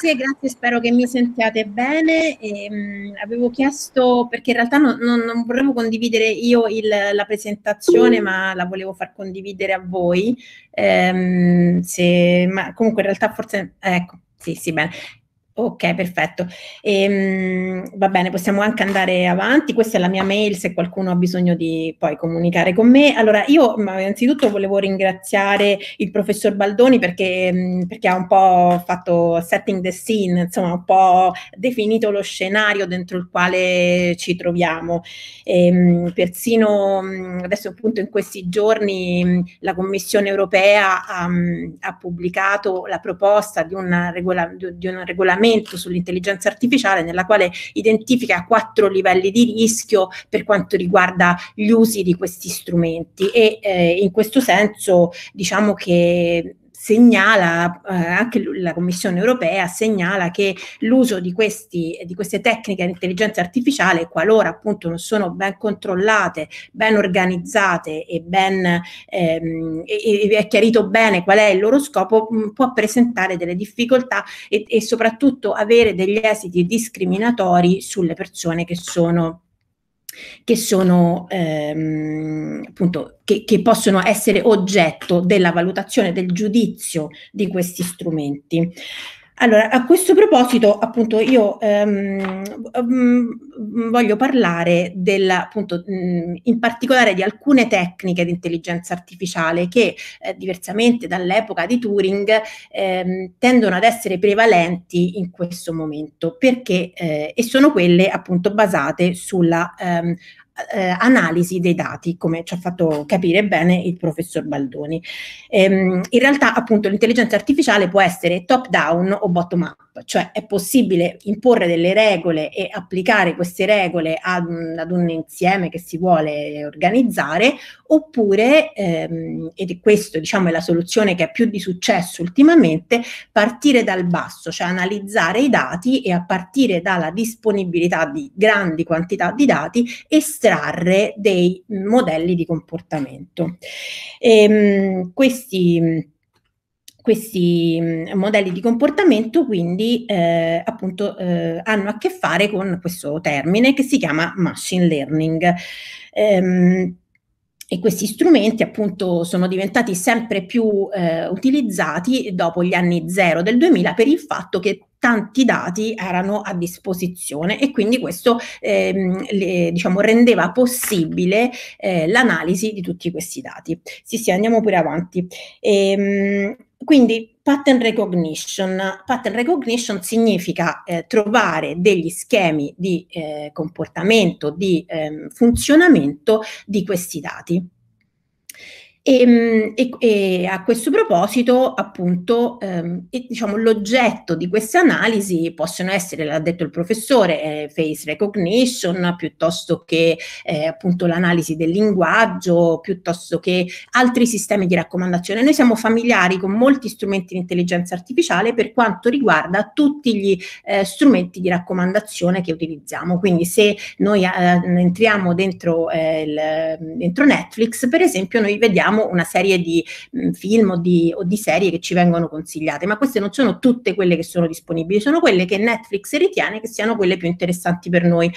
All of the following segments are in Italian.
Grazie, grazie, spero che mi sentiate bene. E, ehm, mh, avevo chiesto, perché in realtà non, non, non vorremmo condividere io il, la presentazione, ma la volevo far condividere a voi. Ehm, se, ma comunque in realtà forse, ecco, sì, sì, bene. Ok, perfetto. Ehm, va bene, possiamo anche andare avanti. Questa è la mia mail se qualcuno ha bisogno di poi comunicare con me. Allora, io innanzitutto volevo ringraziare il professor Baldoni perché, mm, perché ha un po' fatto setting the scene, insomma, un po' definito lo scenario dentro il quale ci troviamo. Ehm, persino mm, adesso appunto in questi giorni mm, la Commissione europea ha, ha pubblicato la proposta di, una regola, di un regolamento regolamento sull'intelligenza artificiale nella quale identifica quattro livelli di rischio per quanto riguarda gli usi di questi strumenti e eh, in questo senso diciamo che segnala, eh, anche la Commissione europea segnala che l'uso di, questi, di queste tecniche di intelligenza artificiale, qualora appunto non sono ben controllate, ben organizzate e ben ehm, e, e è chiarito bene qual è il loro scopo, mh, mm, può presentare delle difficoltà e, e soprattutto avere degli esiti discriminatori sulle persone che sono che, sono, ehm, appunto, che, che possono essere oggetto della valutazione del giudizio di questi strumenti. Allora, a questo proposito, appunto, io ehm, mm, mm, voglio parlare del, appunto, mh, mm, in particolare di alcune tecniche di intelligenza artificiale che, eh, diversamente dall'epoca di Turing, ehm, tendono ad essere prevalenti in questo momento, perché, eh, e sono quelle appunto basate sulla ehm, eh, analisi dei dati, come ci ha fatto capire bene il professor Baldoni. Ehm, in realtà, appunto, l'intelligenza artificiale può essere top down o bottom up, cioè è possibile imporre delle regole e applicare queste regole ad un, ad un insieme che si vuole organizzare, oppure, ehm, ed è questa diciamo, è la soluzione che è più di successo ultimamente, partire dal basso, cioè analizzare i dati e a partire dalla disponibilità di grandi quantità di dati, estrarre estrarre dei modelli di comportamento. E, ehm, questi questi mm, modelli di comportamento quindi eh, appunto eh, hanno a che fare con questo termine che si chiama machine learning. Ehm, e questi strumenti appunto sono diventati sempre più eh, utilizzati dopo gli anni zero del 2000 per il fatto che tanti dati erano a disposizione e quindi questo ehm, le, diciamo, rendeva possibile eh, l'analisi di tutti questi dati. Sì, sì, andiamo pure avanti. Ehm, quindi pattern recognition. Pattern recognition significa eh, trovare degli schemi di eh, comportamento, di ehm, funzionamento di questi dati. E, ehm, e, e, a questo proposito, appunto, ehm, e, diciamo, l'oggetto di queste analisi possono essere, l'ha detto il professore, eh, face recognition, piuttosto che eh, appunto l'analisi del linguaggio, piuttosto che altri sistemi di raccomandazione. Noi siamo familiari con molti strumenti di intelligenza artificiale per quanto riguarda tutti gli eh, strumenti di raccomandazione che utilizziamo. Quindi se noi eh, entriamo dentro, eh, il, dentro Netflix, per esempio, noi vediamo abbiamo una serie di mh, mm, film o di, o di serie che ci vengono consigliate, ma queste non sono tutte quelle che sono disponibili, sono quelle che Netflix ritiene che siano quelle più interessanti per noi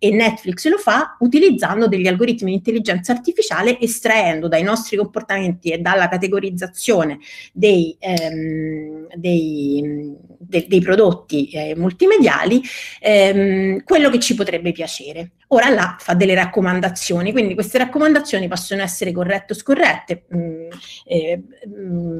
e Netflix lo fa utilizzando degli algoritmi di intelligenza artificiale estraendo dai nostri comportamenti e dalla categorizzazione dei, ehm, dei, de, dei prodotti eh, multimediali ehm, quello che ci potrebbe piacere. Ora là fa delle raccomandazioni, quindi queste raccomandazioni possono essere corrette o scorrette. Mh, mm, eh,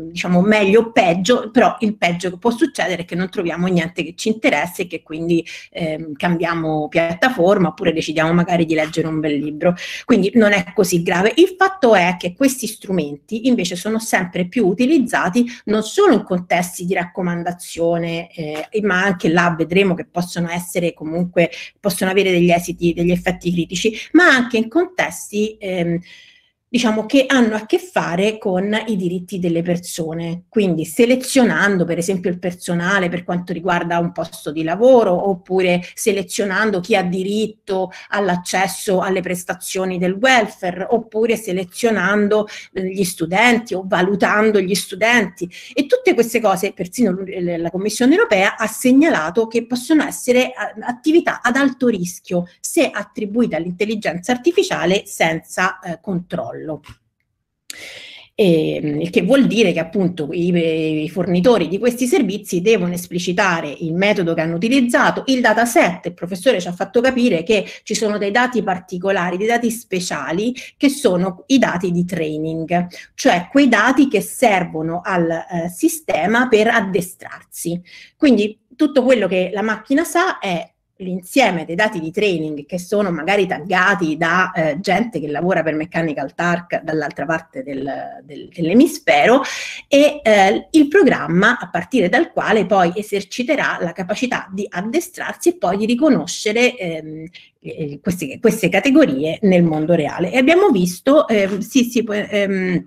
diciamo meglio o peggio, però il peggio che può succedere è che non troviamo niente che ci interessa e che quindi eh, cambiamo piattaforma oppure decidiamo magari di leggere un bel libro. Quindi non è così grave. Il fatto è che questi strumenti invece sono sempre più utilizzati non solo in contesti di raccomandazione, eh, ma anche là vedremo che possono essere comunque, possono avere degli esiti, degli effetti critici, ma anche in contesti ehm, diciamo, che hanno a che fare con i diritti delle persone. Quindi selezionando per esempio il personale per quanto riguarda un posto di lavoro oppure selezionando chi ha diritto all'accesso alle prestazioni del welfare oppure selezionando eh, gli studenti o valutando gli studenti e tutte queste cose persino eh, la Commissione europea ha segnalato che possono essere eh, attività ad alto rischio se attribuite all'intelligenza artificiale senza eh, controllo controllo. Ehm, il che vuol dire che appunto i, i, fornitori di questi servizi devono esplicitare il metodo che hanno utilizzato, il dataset, il professore ci ha fatto capire che ci sono dei dati particolari, dei dati speciali che sono i dati di training, cioè quei dati che servono al eh, sistema per addestrarsi. Quindi tutto quello che la macchina sa è l'insieme dei dati di training che sono magari taggati da eh, gente che lavora per Mechanical Tark dall'altra parte del, del, dell'emisfero e eh, il programma a partire dal quale poi eserciterà la capacità di addestrarsi e poi di riconoscere ehm, eh, queste, queste, categorie nel mondo reale. E abbiamo visto, eh, sì, sì, ehm,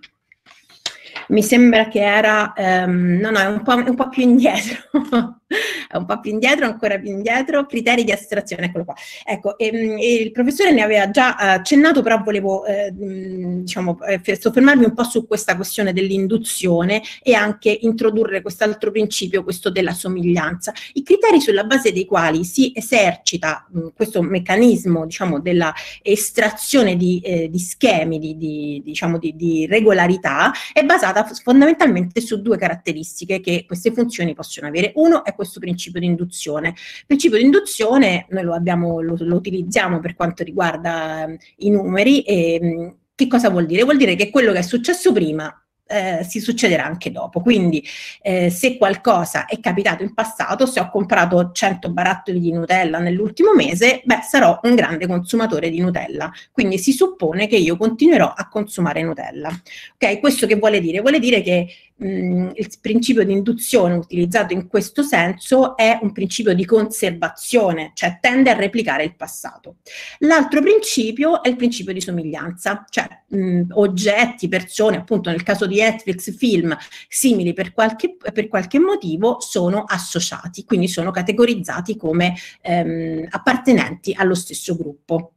mi sembra che era, ehm, no no, è un po', un po più indietro, è un po' più indietro, ancora più indietro, criteri di astrazione, eccolo qua. Ecco, e, ehm, e il professore ne aveva già accennato, però volevo eh, mm, diciamo, eh, soffermarmi un po' su questa questione dell'induzione e anche introdurre quest'altro principio, questo della somiglianza. I criteri sulla base dei quali si esercita mh, mm, questo meccanismo, diciamo, della estrazione di, eh, di schemi, di, di, diciamo, di, di regolarità, è basata basata fondamentalmente su due caratteristiche che queste funzioni possono avere. Uno è questo principio di induzione. Il principio di induzione noi lo, abbiamo, lo, lo utilizziamo per quanto riguarda ehm, i numeri e ehm, che cosa vuol dire? Vuol dire che quello che è successo prima eh, si succederà anche dopo. Quindi eh, se qualcosa è capitato in passato, se ho comprato 100 barattoli di Nutella nell'ultimo mese, beh, sarò un grande consumatore di Nutella. Quindi si suppone che io continuerò a consumare Nutella. Ok, questo che vuole dire? Vuole dire che mh, mm, il principio di induzione utilizzato in questo senso è un principio di conservazione, cioè tende a replicare il passato. L'altro principio è il principio di somiglianza, cioè mh, mm, oggetti, persone, appunto nel caso di Netflix, film simili per qualche, per qualche motivo sono associati, quindi sono categorizzati come ehm, appartenenti allo stesso gruppo.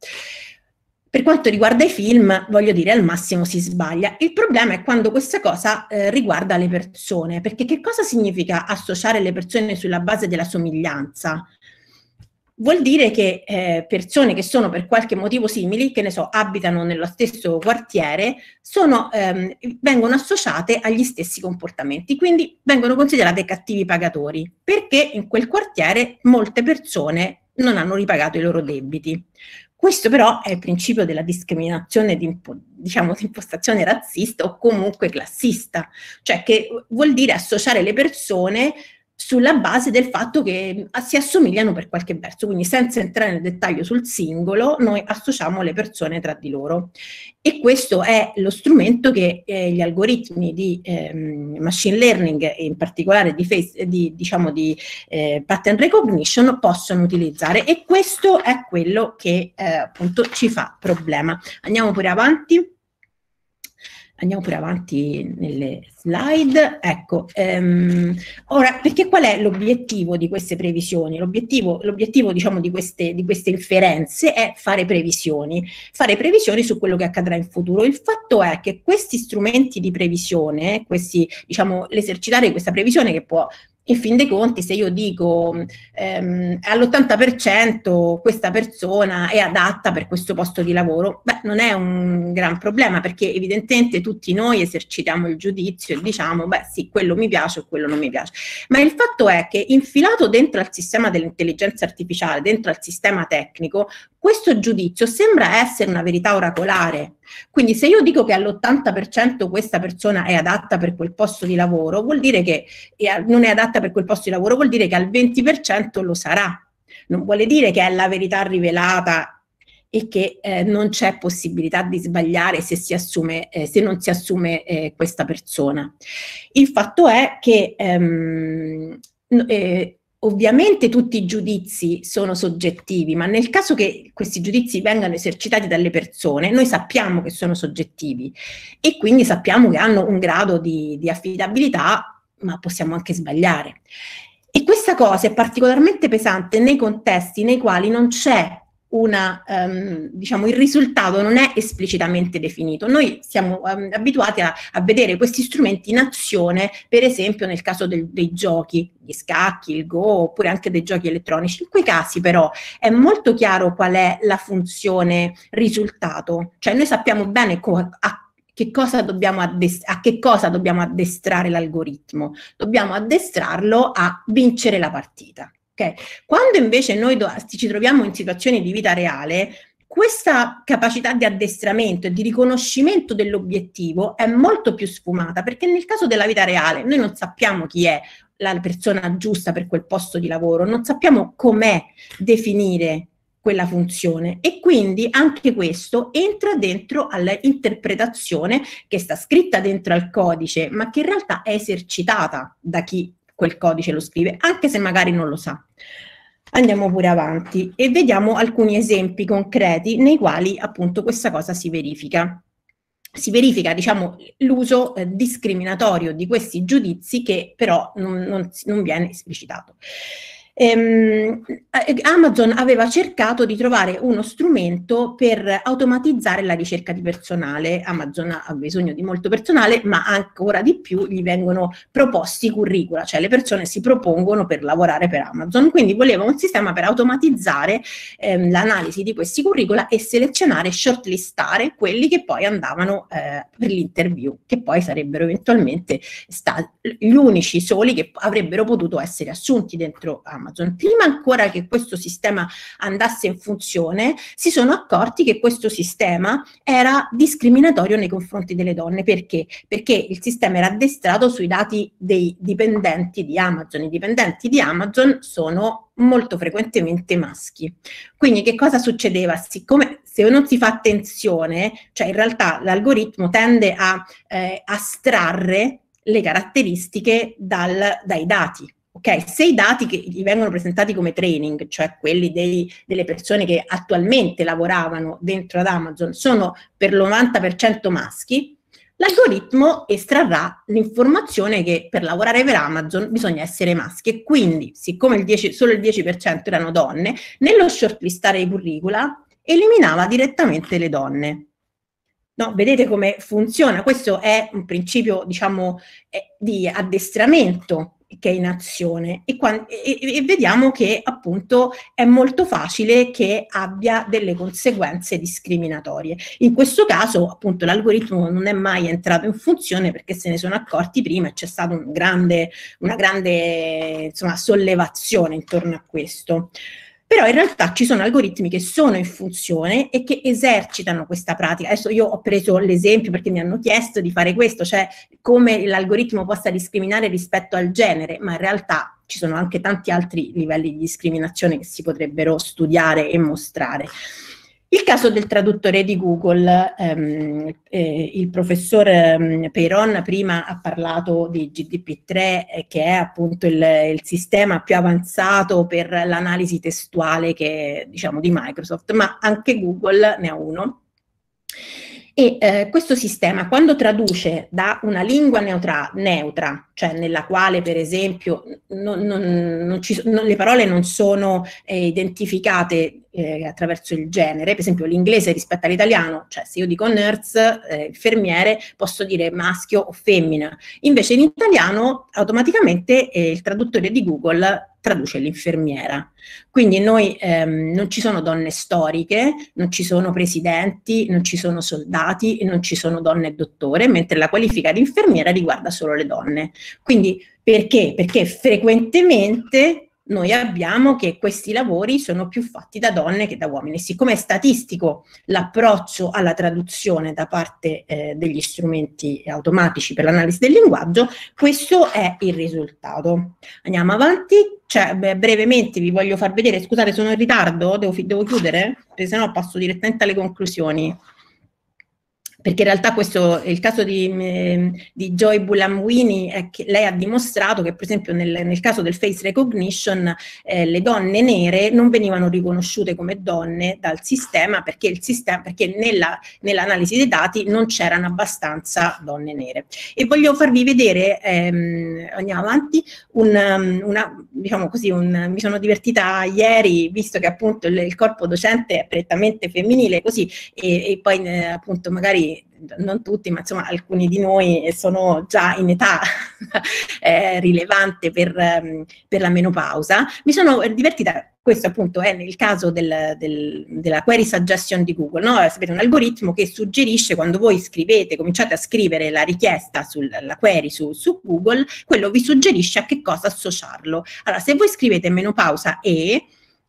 Per quanto riguarda i film, voglio dire, al massimo si sbaglia. Il problema è quando questa cosa eh, riguarda le persone, perché che cosa significa associare le persone sulla base della somiglianza? Vuol dire che eh, persone che sono per qualche motivo simili, che ne so, abitano nello stesso quartiere, sono, ehm, vengono associate agli stessi comportamenti, quindi vengono considerate cattivi pagatori, perché in quel quartiere molte persone non hanno ripagato i loro debiti. Questo però è il principio della discriminazione di, diciamo, di impostazione razzista o comunque classista, cioè che vuol dire associare le persone sulla base del fatto che ah, si assomigliano per qualche verso, quindi senza entrare nel dettaglio sul singolo, noi associamo le persone tra di loro. E questo è lo strumento che eh, gli algoritmi di ehm, machine learning, in particolare di, face, di, diciamo di eh, pattern recognition, possono utilizzare. E questo è quello che eh, appunto ci fa problema. Andiamo pure avanti. Andiamo pure avanti nelle slide. Ecco, ehm, ora, perché qual è l'obiettivo di queste previsioni? L'obiettivo, l'obiettivo diciamo, di queste, di queste inferenze è fare previsioni, fare previsioni su quello che accadrà in futuro. Il fatto è che questi strumenti di previsione, questi, diciamo, l'esercitare questa previsione che può in fin dei conti se io dico mm, ehm, all'80% questa persona è adatta per questo posto di lavoro, beh, non è un gran problema perché evidentemente tutti noi esercitiamo il giudizio e diciamo beh sì, quello mi piace o quello non mi piace. Ma il fatto è che infilato dentro al sistema dell'intelligenza artificiale, dentro al sistema tecnico, questo giudizio sembra essere una verità oracolare. Quindi se io dico che all'80% questa persona è adatta per quel posto di lavoro, vuol dire che non è adatta contenta per quel posto di lavoro, vuol dire che al 20% lo sarà. Non vuole dire che è la verità rivelata e che eh, non c'è possibilità di sbagliare se, si assume, eh, se non si assume eh, questa persona. Il fatto è che ehm, eh, Ovviamente tutti i giudizi sono soggettivi, ma nel caso che questi giudizi vengano esercitati dalle persone, noi sappiamo che sono soggettivi e quindi sappiamo che hanno un grado di, di affidabilità ma possiamo anche sbagliare. E questa cosa è particolarmente pesante nei contesti nei quali non c'è una, um, diciamo, il risultato non è esplicitamente definito. Noi siamo um, abituati a, a, vedere questi strumenti in azione, per esempio nel caso del, dei giochi, gli scacchi, il go, oppure anche dei giochi elettronici. In quei casi però è molto chiaro qual è la funzione risultato, cioè noi sappiamo bene co- a che addest- a che cosa dobbiamo addestrare l'algoritmo? Dobbiamo addestrarlo a vincere la partita. Okay? Quando invece noi do- ci troviamo in situazioni di vita reale, questa capacità di addestramento e di riconoscimento dell'obiettivo è molto più sfumata perché nel caso della vita reale noi non sappiamo chi è la persona giusta per quel posto di lavoro, non sappiamo com'è definire quella funzione e quindi anche questo entra dentro all'interpretazione che sta scritta dentro al codice ma che in realtà è esercitata da chi quel codice lo scrive anche se magari non lo sa. Andiamo pure avanti e vediamo alcuni esempi concreti nei quali appunto questa cosa si verifica. Si verifica diciamo, l'uso eh, discriminatorio di questi giudizi che però non, non, non viene esplicitato ehm, eh, Amazon aveva cercato di trovare uno strumento per automatizzare la ricerca di personale. Amazon ha bisogno di molto personale, ma ancora di più gli vengono proposti curricula, cioè le persone si propongono per lavorare per Amazon. Quindi voleva un sistema per automatizzare ehm, l'analisi di questi curricula e selezionare, shortlistare quelli che poi andavano eh, per l'interview, che poi sarebbero eventualmente stati gli unici soli che avrebbero potuto essere assunti dentro Amazon. Prima ancora che questo sistema andasse in funzione, si sono accorti che questo sistema era discriminatorio nei confronti delle donne. Perché? Perché il sistema era addestrato sui dati dei dipendenti di Amazon. I dipendenti di Amazon sono molto frequentemente maschi. Quindi che cosa succedeva? Siccome se non si fa attenzione, cioè in realtà l'algoritmo tende a eh, astrarre le caratteristiche dal, dai dati. Okay? Se i dati che gli vengono presentati come training, cioè quelli dei, delle persone che attualmente lavoravano dentro ad Amazon, sono per l'90% maschi, l'algoritmo estrarrà l'informazione che per lavorare per Amazon bisogna essere maschi e quindi, siccome il 10, solo il 10% erano donne, nello shortlistare i curricula eliminava direttamente le donne. No, vedete come funziona? Questo è un principio, diciamo, eh, di addestramento che è in azione e, e, e, vediamo che appunto è molto facile che abbia delle conseguenze discriminatorie. In questo caso appunto l'algoritmo non è mai entrato in funzione perché se ne sono accorti prima e c'è stata un grande, una grande insomma, sollevazione intorno a questo però in realtà ci sono algoritmi che sono in funzione e che esercitano questa pratica. Adesso io ho preso l'esempio perché mi hanno chiesto di fare questo, cioè come l'algoritmo possa discriminare rispetto al genere, ma in realtà ci sono anche tanti altri livelli di discriminazione che si potrebbero studiare e mostrare. Il caso del traduttore di Google, ehm, eh, il professor ehm, Peyron prima ha parlato di GDP3 eh, che è appunto il, il, sistema più avanzato per l'analisi testuale che, diciamo, di Microsoft, ma anche Google ne ha uno. E eh, questo sistema, quando traduce da una lingua neutra, neutra cioè nella quale per esempio non, non, non ci, le parole non sono eh, identificate eh, attraverso il genere, per esempio l'inglese rispetto all'italiano, cioè se io dico nurse, eh, infermiere, posso dire maschio o femmina, invece in italiano automaticamente eh, il traduttore di Google traduce l'infermiera. Quindi noi ehm, non ci sono donne storiche, non ci sono presidenti, non ci sono soldati, non ci sono donne dottore, mentre la qualifica di infermiera riguarda solo le donne. Quindi perché? Perché frequentemente noi abbiamo che questi lavori sono più fatti da donne che da uomini. Siccome è statistico l'approccio alla traduzione da parte eh, degli strumenti automatici per l'analisi del linguaggio, questo è il risultato. Andiamo avanti, cioè, beh, brevemente vi voglio far vedere, scusate sono in ritardo, devo, devo chiudere, perché sennò passo direttamente alle conclusioni perché in realtà questo, è il caso di, mm, ehm, di Joy Bulamwini lei ha dimostrato che per esempio nel, nel caso del face recognition eh, le donne nere non venivano riconosciute come donne dal sistema perché, il sistema, perché nella, nell'analisi dei dati non c'erano abbastanza donne nere. E voglio farvi vedere, ehm, andiamo avanti, un, mm, una, diciamo così, un, mi sono divertita ieri visto che appunto il, il corpo docente è prettamente femminile così e, e poi eh, appunto magari non tutti, ma insomma alcuni di noi eh, sono già in età eh, rilevante per, ehm, per, la menopausa, mi sono eh, divertita. Questo appunto è nel caso del, del, della query suggestion di Google, no? Eh, sapete, un algoritmo che suggerisce quando voi scrivete, cominciate a scrivere la richiesta sulla query su, su Google, quello vi suggerisce a che cosa associarlo. Allora, se voi scrivete menopausa e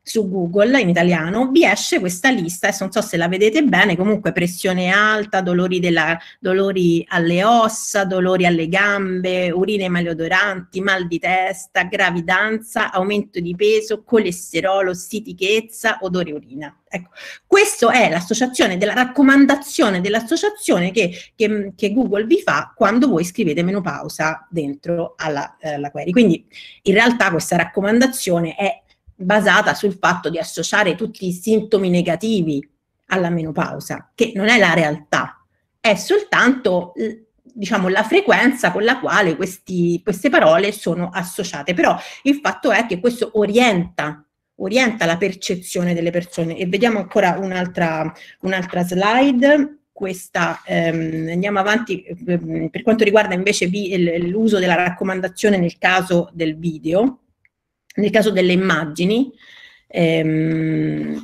su Google in italiano, vi esce questa lista, adesso non so se la vedete bene, comunque pressione alta, dolori, della, dolori alle ossa, dolori alle gambe, urine maleodoranti, mal di testa, gravidanza, aumento di peso, colesterolo, stitichezza, odore urina. Ecco, questa è l'associazione della raccomandazione dell'associazione che, che, che, Google vi fa quando voi scrivete menopausa dentro alla, alla eh, query. Quindi in realtà questa raccomandazione è basata sul fatto di associare tutti i sintomi negativi alla menopausa, che non è la realtà, è soltanto diciamo, la frequenza con la quale questi, queste parole sono associate. Però il fatto è che questo orienta, orienta la percezione delle persone. E vediamo ancora un'altra, un'altra slide. Questa, ehm, andiamo avanti ehm, per quanto riguarda invece l'uso della raccomandazione nel caso del video nel caso delle immagini, ehm,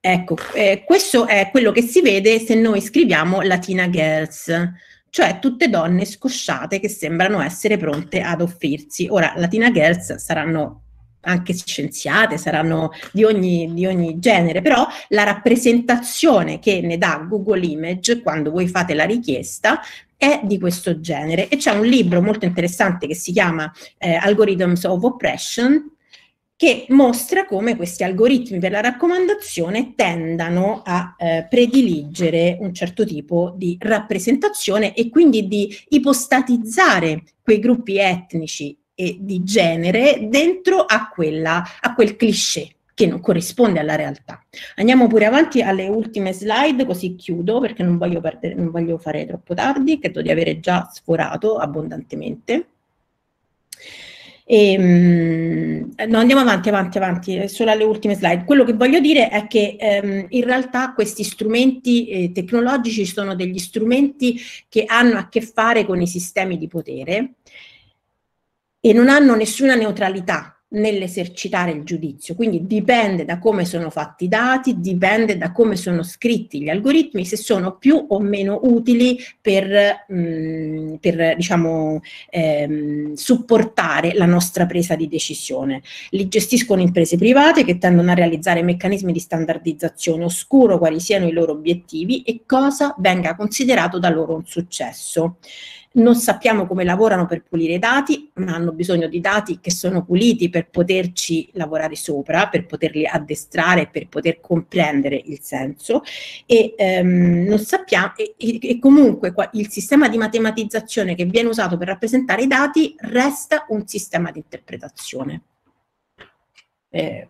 ecco, eh, questo è quello che si vede se noi scriviamo Latina Girls, cioè tutte donne scosciate che sembrano essere pronte ad offrirsi. Ora, Latina Girls saranno anche scienziate, saranno di ogni, di ogni, genere, però la rappresentazione che ne dà Google Image quando voi fate la richiesta è di questo genere e c'è un libro molto interessante che si chiama eh, Algorithms of Oppression che mostra come questi algoritmi per la raccomandazione tendano a eh, prediligere un certo tipo di rappresentazione e quindi di ipostatizzare quei gruppi etnici e di genere dentro a, quella, a quel cliché che non corrisponde alla realtà. Andiamo pure avanti alle ultime slide, così chiudo perché non voglio, perdere, non voglio fare troppo tardi, credo di avere già sforato abbondantemente. E, ehm, no, andiamo avanti, avanti, avanti, eh, solo alle ultime slide. Quello che voglio dire è che ehm, in realtà questi strumenti eh, tecnologici sono degli strumenti che hanno a che fare con i sistemi di potere e non hanno nessuna neutralità nell'esercitare il giudizio, quindi dipende da come sono fatti i dati, dipende da come sono scritti gli algoritmi, se sono più o meno utili per, mh, mm, per diciamo, ehm, supportare la nostra presa di decisione. Li gestiscono imprese private che tendono a realizzare meccanismi di standardizzazione oscuro quali siano i loro obiettivi e cosa venga considerato da loro un successo non sappiamo come lavorano per pulire i dati, ma hanno bisogno di dati che sono puliti per poterci lavorare sopra, per poterli addestrare, per poter comprendere il senso e ehm, non sappiamo e, e, comunque il sistema di matematizzazione che viene usato per rappresentare i dati resta un sistema di interpretazione. Eh,